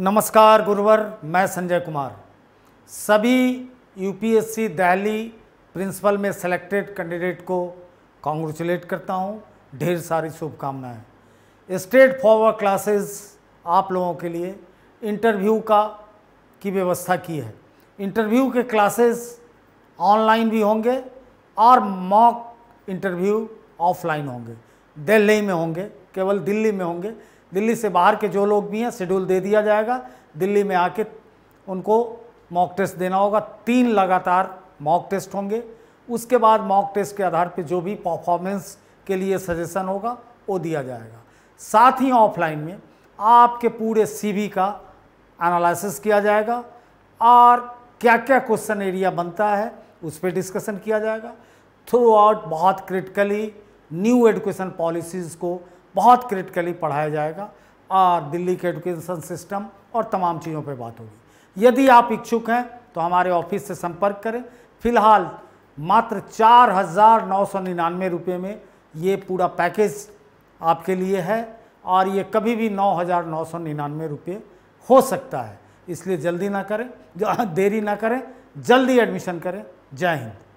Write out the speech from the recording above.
नमस्कार गुरुवर मैं संजय कुमार सभी यूपीएससी दिल्ली प्रिंसिपल में सेलेक्टेड कैंडिडेट को कॉन्ग्रेचुलेट करता हूं ढेर सारी शुभकामनाएं स्ट्रेट फॉरवर्ड क्लासेस आप लोगों के लिए इंटरव्यू का की व्यवस्था की है इंटरव्यू के क्लासेस ऑनलाइन भी होंगे और मॉक इंटरव्यू ऑफलाइन होंगे दिल्ली में होंगे केवल दिल्ली में होंगे दिल्ली से बाहर के जो लोग भी हैं शेड्यूल दे दिया जाएगा दिल्ली में आके उनको मॉक टेस्ट देना होगा तीन लगातार मॉक टेस्ट होंगे उसके बाद मॉक टेस्ट के आधार पर जो भी परफॉर्मेंस के लिए सजेशन होगा वो दिया जाएगा साथ ही ऑफलाइन में आपके पूरे सीवी का एनालिसिस किया जाएगा और क्या क्या क्वेश्चन एरिया बनता है उस पर डिस्कशन किया जाएगा थ्रू आउट बहुत क्रिटिकली न्यू एजुकेशन पॉलिसीज़ को बहुत क्रिटिकली पढ़ाया जाएगा और दिल्ली के एजुकेशन सिस्टम और तमाम चीज़ों पर बात होगी यदि आप इच्छुक हैं तो हमारे ऑफिस से संपर्क करें फिलहाल मात्र चार हज़ार नौ सौ निन्यानवे रुपये में ये पूरा पैकेज आपके लिए है और ये कभी भी नौ हज़ार नौ सौ निन्यानवे रुपये हो सकता है इसलिए जल्दी ना करें देरी ना करें जल्दी एडमिशन करें जय हिंद